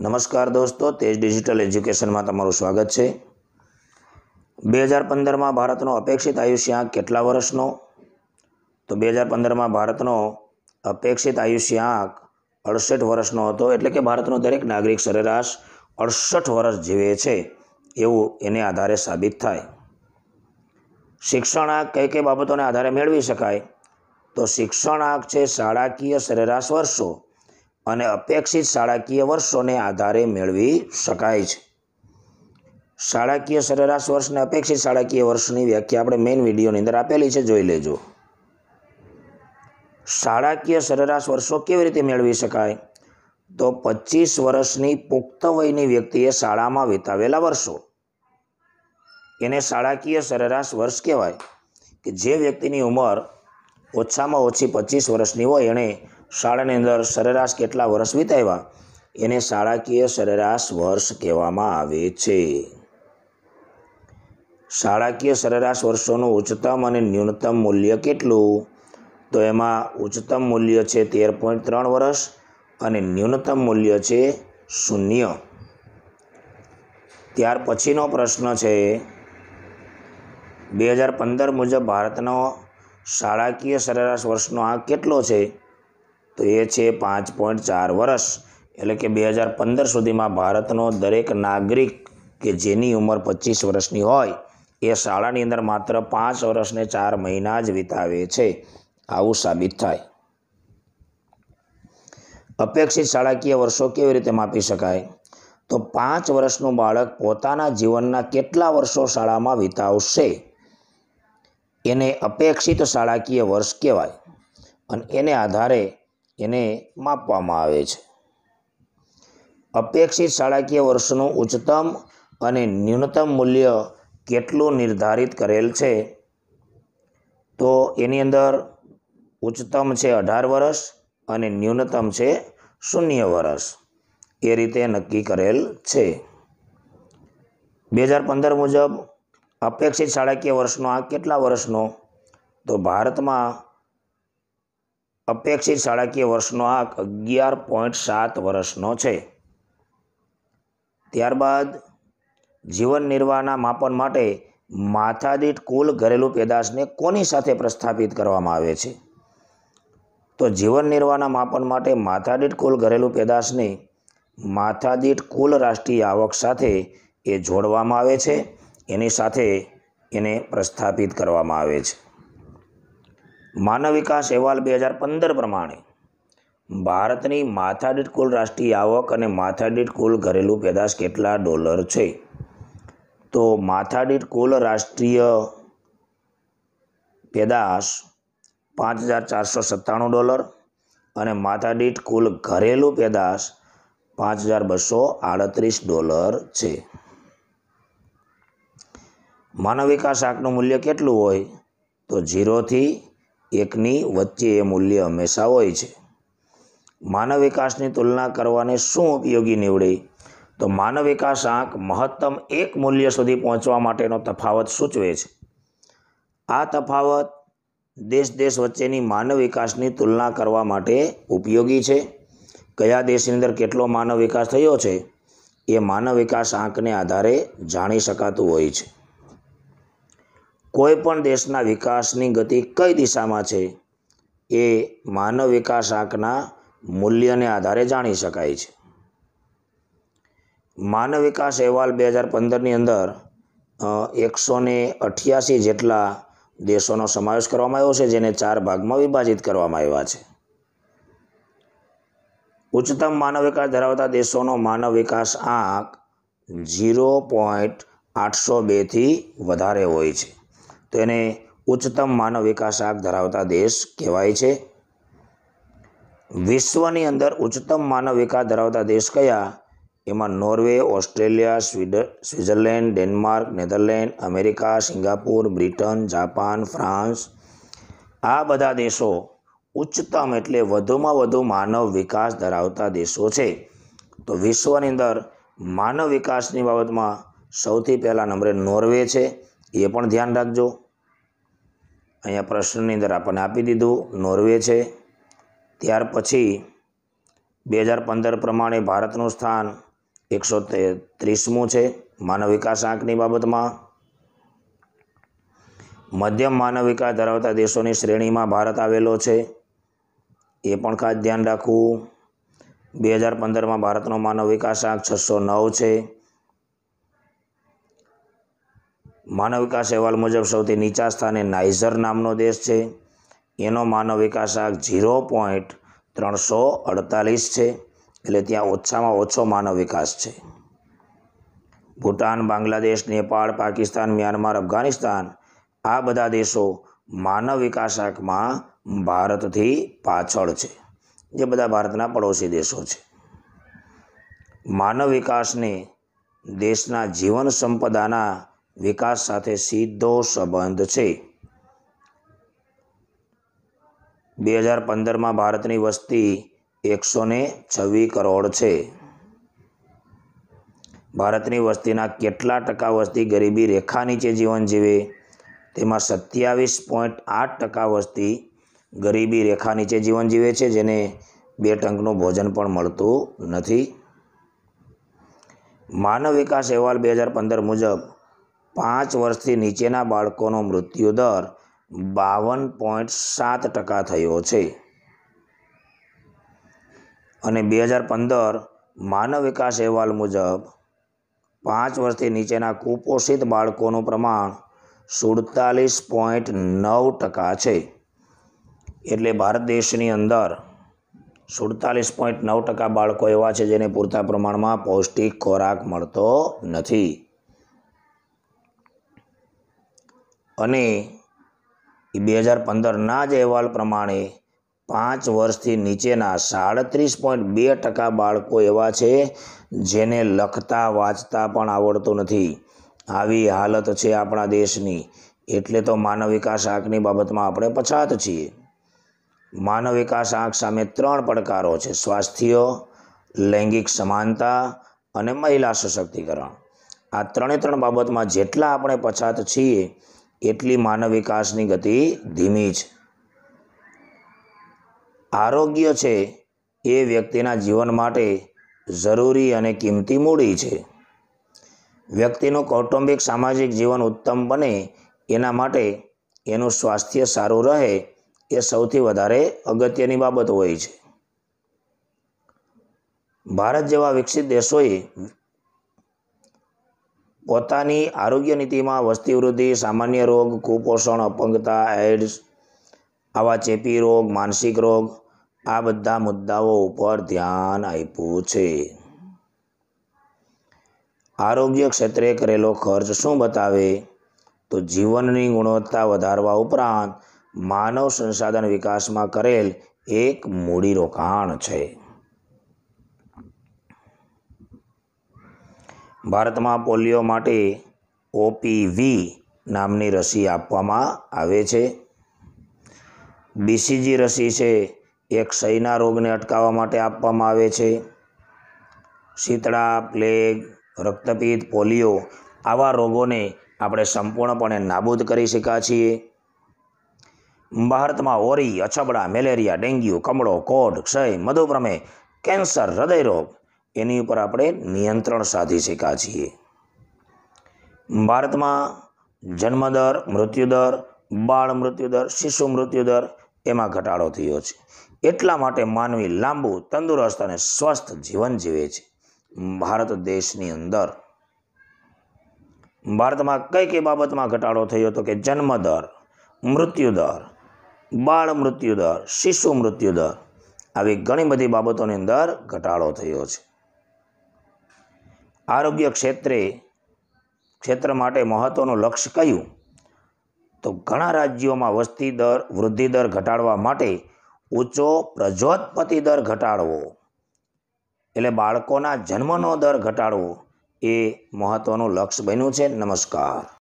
નમસ્કાર દોસ્તો તેજ ડિજિટલ એજ્યુકેશનમાં તમારું સ્વાગત છે બે હજાર પંદરમાં ભારતનો અપેક્ષિત આયુષ્યાંક કેટલા વર્ષનો તો બે હજાર પંદરમાં ભારતનો અપેક્ષિત આયુષ્યાંક અડસઠ વર્ષનો હતો એટલે કે ભારતનો દરેક નાગરિક સરેરાશ અડસઠ વર્ષ જીવે છે એવું એને આધારે સાબિત થાય શિક્ષણ આંક કઈ કઈ બાબતોને આધારે મેળવી શકાય તો શિક્ષણ આંક છે શાળાકીય સરેરાશ વર્ષો અને અપેક્ષિત શાળાકીય વર્ષોને આધારે મેળવી શકાય છે શાળાકીય સરેરાશ વર્ષને અપેક્ષિત શાળાકીય વર્ષની વ્યાખ્યા આપણે મેઇન વિડીયોની અંદર આપેલી છે જોઈ લેજો શાળાકીય સરેરાશ વર્ષો કેવી રીતે મેળવી શકાય તો પચીસ વર્ષની પુખ્ત વયની વ્યક્તિએ શાળામાં વિતાવેલા વર્ષો એને શાળાકીય સરેરાશ વર્ષ કહેવાય કે જે વ્યક્તિની ઉંમર ઓછામાં ઓછી પચીસ વર્ષની હોય એણે શાળાની અંદર સરેરાશ કેટલા વર્ષ વિતાવ્યા એને શાળાકીય સરેરાશ વર્ષ કહેવામાં આવે છે શાળાકીય સરેરાશ વર્ષોનું ઉચ્ચતમ અને ન્યૂનતમ મૂલ્ય કેટલું તો એમાં ઉચ્ચતમ મૂલ્ય છે તેર પોઈન્ટ ત્રણ વર્ષ અને ન્યૂનતમ મૂલ્ય છે શૂન્ય ત્યાર પછીનો પ્રશ્ન છે બે હજાર પંદર મુજબ ભારતનો શાળાકીય સરેરાશ વર્ષનો આંક કેટલો છે તો એ છે પાંચ પોઈન્ટ ચાર વર્ષ એટલે કે બે હજાર પંદર સુધીમાં ભારતનો દરેક નાગરિક કે જેની ઉંમર પચીસ વર્ષની હોય એ શાળાની અંદર માત્ર પાંચ વર્ષને ચાર મહિના જ વિતાવે છે આવું સાબિત થાય અપેક્ષિત શાળાકીય વર્ષો કેવી રીતે માપી શકાય તો પાંચ વર્ષનું બાળક પોતાના જીવનના કેટલા વર્ષો શાળામાં વિતાવશે એને અપેક્ષિત શાળાકીય વર્ષ કહેવાય અને એને આધારે એને માપવામાં આવે છે અપેક્ષિત શાળાકીય વર્ષનું ઉચ્ચતમ અને ન્યૂનતમ મૂલ્ય કેટલું નિર્ધારિત કરેલ છે તો એની અંદર ઉચ્ચતમ છે અઢાર વર્ષ અને ન્યૂનતમ છે શૂન્ય વર્ષ એ રીતે નક્કી કરેલ છે બે હજાર પંદર મુજબ અપેક્ષિત શાળાકીય વર્ષનો આ કેટલા વર્ષનો તો ભારતમાં અપેક્ષિત શાળાકીય વર્ષનો આંક અગિયાર પોઈન્ટ સાત વર્ષનો છે ત્યારબાદ જીવન નિર્વાહના માપન માટે માથાદીઠ કુલ ઘરેલું પેદાશને કોની સાથે પ્રસ્થાપિત કરવામાં આવે છે તો જીવન નિર્વાહના માપન માટે માથાદીઠ કુલ ઘરેલું પેદાશને માથાદીઠ કુલ રાષ્ટ્રીય આવક સાથે એ જોડવામાં આવે છે એની સાથે એને પ્રસ્થાપિત કરવામાં આવે છે માનવ વિકાસ અહેવાલ બે હજાર પંદર પ્રમાણે ભારતની માથાદીઠ કુલ રાષ્ટ્રીય આવક અને માથાદીઠ કુલ ઘરેલું પેદાશ કેટલા ડોલર છે તો માથાદીઠ કુલ રાષ્ટ્રીય પેદાશ પાંચ હજાર ચારસો સત્તાણું ડોલર અને માથાદીઠ કુલ ઘરેલું પેદાશ પાંચ હજાર બસો આડત્રીસ ડોલર છે માનવ વિકાસ આંકનું મૂલ્ય કેટલું હોય તો ઝીરોથી એકની વચ્ચે એ મૂલ્ય હંમેશા હોય છે માનવ વિકાસની તુલના કરવાને શું ઉપયોગી નીવડે તો માનવ વિકાસ આંક મહત્તમ એક મૂલ્ય સુધી પહોંચવા માટેનો તફાવત સૂચવે છે આ તફાવત દેશ દેશ વચ્ચેની માનવ વિકાસની તુલના કરવા માટે ઉપયોગી છે કયા દેશની અંદર કેટલો માનવ વિકાસ થયો છે એ માનવ વિકાસ આંકને આધારે જાણી શકાતું હોય છે કોઈપણ દેશના વિકાસની ગતિ કઈ દિશામાં છે એ માનવ વિકાસ આંકના મૂલ્યને આધારે જાણી શકાય છે માનવ વિકાસ અહેવાલ બે હજાર પંદરની અંદર એકસો ને અઠ્યાસી જેટલા દેશોનો સમાવેશ કરવામાં આવ્યો છે જેને ચાર ભાગમાં વિભાજિત કરવામાં આવ્યા છે ઉચ્ચતમ માનવ વિકાસ ધરાવતા દેશોનો માનવ વિકાસ આંક ઝીરો પોઈન્ટ આઠસો બેથી વધારે હોય છે તેને ઉચ્ચતમ માનવ વિકાસ આંક ધરાવતા દેશ કહેવાય છે વિશ્વની અંદર ઉચ્ચતમ માનવ વિકાસ ધરાવતા દેશ કયા એમાં નોર્વે ઓસ્ટ્રેલિયા સ્વીડ Switzerland Denmark Netherland America Singapore Britain Japan France આ બધા દેશો ઉચ્ચતમ એટલે વધુમાં વધુ માનવ વિકાસ ધરાવતા દેશો છે તો વિશ્વની અંદર માનવ વિકાસની બાબતમાં સૌથી પહેલાં નંબરે નોર્વે છે એ પણ ધ્યાન રાખજો અહીંયા પ્રશ્નની અંદર આપણને આપી દીધું નોર્વે છે ત્યાર પછી બે હજાર પંદર પ્રમાણે ભારતનું સ્થાન એકસો ત્રીસમું છે માનવ વિકાસ આંકની બાબતમાં મધ્યમ માનવ વિકાસ ધરાવતા દેશોની શ્રેણીમાં ભારત આવેલો છે એ પણ ખાસ ધ્યાન રાખવું બે હજાર પંદરમાં ભારતનો માનવ વિકાસ આંક છસો નવ છે માનવ વિકાસ અહેવાલ મુજબ સૌથી નીચા સ્થાને નાઇઝર નામનો દેશ છે એનો માનવ વિકાસ વિકાસાંક ઝીરો પોઈન્ટ ત્રણસો અડતાલીસ છે એટલે ત્યાં ઓછામાં ઓછો માનવ વિકાસ છે ભૂટાન બાંગ્લાદેશ નેપાળ પાકિસ્તાન મ્યાનમાર અફઘાનિસ્તાન આ બધા દેશો માનવ વિકાસાંકમાં ભારતથી પાછળ છે જે બધા ભારતના પડોશી દેશો છે માનવ વિકાસને દેશના જીવન સંપદાના વિકાસ સાથે સીધો સંબંધ છે બે હજાર પંદરમાં ભારતની વસ્તી એકસો ને છવ્વીસ કરોડ છે ભારતની વસ્તીના કેટલા ટકા વસ્તી ગરીબી રેખા નીચે જીવન જીવે તેમાં સત્યાવીસ પોઈન્ટ આઠ ટકા વસ્તી ગરીબી રેખા નીચે જીવન જીવે છે જેને બે ટંકનું ભોજન પણ મળતું નથી માનવ વિકાસ અહેવાલ બે હજાર પંદર મુજબ પાંચ વર્ષથી નીચેના બાળકોનો મૃત્યુદર બાવન પોઈન્ટ સાત ટકા થયો છે અને બે હજાર પંદર માનવ વિકાસ અહેવાલ મુજબ પાંચ વર્ષથી નીચેના કુપોષિત બાળકોનું પ્રમાણ સુડતાલીસ પોઈન્ટ નવ ટકા છે એટલે ભારત દેશની અંદર સુડતાલીસ પોઈન્ટ નવ ટકા બાળકો એવા છે જેને પૂરતા પ્રમાણમાં પૌષ્ટિક ખોરાક મળતો નથી અને બે હજાર પંદરના જ અહેવાલ પ્રમાણે પાંચ વર્ષથી નીચેના સાડત્રીસ પોઈન્ટ બે ટકા બાળકો એવા છે જેને લખતા વાંચતા પણ આવડતું નથી આવી હાલત છે આપણા દેશની એટલે તો માનવ વિકાસ આંકની બાબતમાં આપણે પછાત છીએ માનવ વિકાસ આંક સામે ત્રણ પડકારો છે સ્વાસ્થ્ય લૈંગિક સમાનતા અને મહિલા સશક્તિકરણ આ ત્રણે ત્રણ બાબતમાં જેટલા આપણે પછાત છીએ એટલી માનવ વિકાસની ગતિ ધીમી છે આરોગ્ય છે એ વ્યક્તિના જીવન માટે જરૂરી અને કિંમતી મૂડી છે વ્યક્તિનું કૌટુંબિક સામાજિક જીવન ઉત્તમ બને એના માટે એનું સ્વાસ્થ્ય સારું રહે એ સૌથી વધારે અગત્યની બાબત હોય છે ભારત જેવા વિકસિત દેશોએ પોતાની આરોગ્ય નીતિમાં વસ્તી વૃદ્ધિ સામાન્ય રોગ કુપોષણ અપંગતા એડ્સ આવા ચેપી રોગ માનસિક રોગ આ બધા મુદ્દાઓ ઉપર ધ્યાન આપ્યું છે આરોગ્ય ક્ષેત્રે કરેલો ખર્ચ શું બતાવે તો જીવનની ગુણવત્તા વધારવા ઉપરાંત માનવ સંસાધન વિકાસમાં કરેલ એક મૂડી રોકાણ છે ભારતમાં પોલિયો માટે ઓપીવી નામની રસી આપવામાં આવે છે બીસીજી રસી છે એ ક્ષયના રોગને અટકાવવા માટે આપવામાં આવે છે શીતળા પ્લેગ રક્તપિત્ત પોલિયો આવા રોગોને આપણે સંપૂર્ણપણે નાબૂદ કરી શક્યા છીએ ભારતમાં ઓરી અછબડા મેલેરિયા ડેન્ગ્યુ કમળો કોઢ ક્ષય મધુપ્રમેહ કેન્સર હૃદયરોગ એની ઉપર આપણે નિયંત્રણ સાધી શકા છીએ ભારતમાં જન્મદર મૃત્યુદર બાળ મૃત્યુદર શિશુ મૃત્યુદર એમાં ઘટાડો થયો છે એટલા માટે માનવી લાંબુ તંદુરસ્ત અને સ્વસ્થ જીવન જીવે છે ભારત દેશની અંદર ભારતમાં કઈ કઈ બાબતમાં ઘટાડો થયો હતો કે જન્મદર મૃત્યુદર બાળ મૃત્યુદર શિશુ મૃત્યુદર આવી ઘણી બધી બાબતોની અંદર ઘટાડો થયો છે આરોગ્ય ક્ષેત્રે ક્ષેત્ર માટે મહત્ત્વનું લક્ષ્ય કયું તો ઘણા રાજ્યોમાં વસ્તી દર વૃદ્ધિ દર ઘટાડવા માટે ઊંચો પ્રજોત્પત્તિ દર ઘટાડવો એટલે બાળકોના જન્મનો દર ઘટાડવો એ મહત્ત્વનું લક્ષ્ય બન્યું છે નમસ્કાર